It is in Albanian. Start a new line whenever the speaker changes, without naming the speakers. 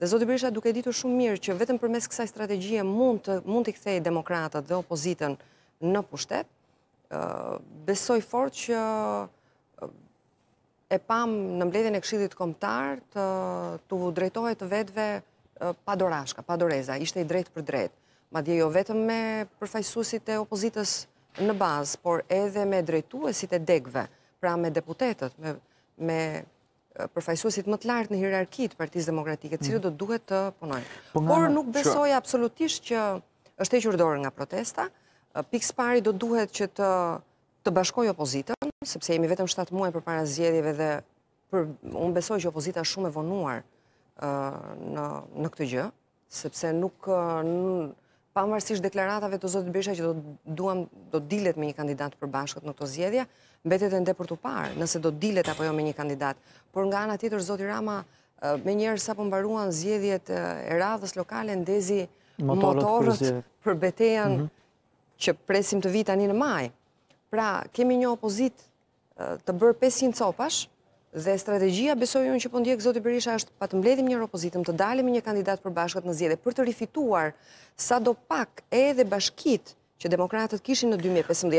Dhe Zotë Berisha duke ditur shumë mirë që vetëm për mes kësaj strategjie mund të kthej demokratët dhe opozitën në pushtet, besoj fort që e pam në mbledhjen e kshidit komtar të drejtohet të vetëve pa dorashka, pa doreza, ishte i drejt për drejt. Ma dje jo vetëm me përfajsusit e opozitës në bazë, por edhe me drejtuesit e degve, pra me deputetet, me përfajsuasit më të lartë në hierarki të partiz demokratike, mm. cilë do duhet të punojnë. Po Por nuk besoj absolutisht që është e qërdojnë nga protesta, pikës pari do duhet që të bashkoj opozitën, sepse jemi vetëm 7 muaj për para zjedjeve dhe unë besoj që opozita shumë e vonuar në këtë gjë, sepse nuk pa mërësish deklaratave të Zotit Bisha që do dilet me një kandidat për bashkët në të zjedhja, mbetet e ndepë për të parë, nëse do dilet apo jo me një kandidat. Por nga anë atitër, Zotit Rama, me njerë sa pëmbaruan zjedhjet e radhës lokale, ndezi motorët për betejan mhm. që presim të vitani në maj. Pra, kemi një opozit të bërë 500 copash, Dhe strategia, besoj unë që po ndjek, Zoti Berisha, është pa të mbledhim një ropozitëm, të dalim një kandidat për bashkët në zjede, për të rifituar sa do pak edhe bashkit që demokratët kishin në 2015,